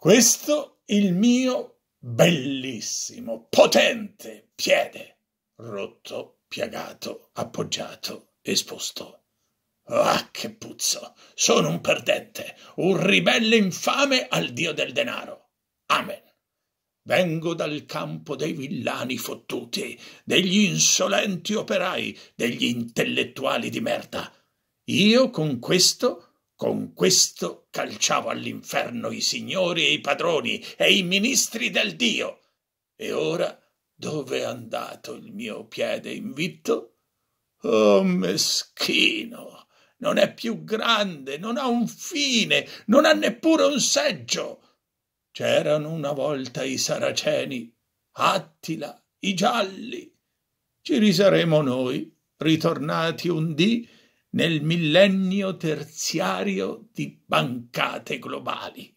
Questo il mio bellissimo, potente piede, rotto, piagato, appoggiato, esposto. Ah, che puzzo! Sono un perdente, un ribelle infame al dio del denaro. Amen. Vengo dal campo dei villani fottuti, degli insolenti operai, degli intellettuali di merda. Io con questo con questo calciavo all'inferno i signori e i padroni e i ministri del Dio. E ora dove è andato il mio piede invitto? Oh, meschino! Non è più grande, non ha un fine, non ha neppure un seggio. C'erano una volta i saraceni, Attila, i gialli. Ci risaremo noi, ritornati un dì, nel millennio terziario di bancate globali.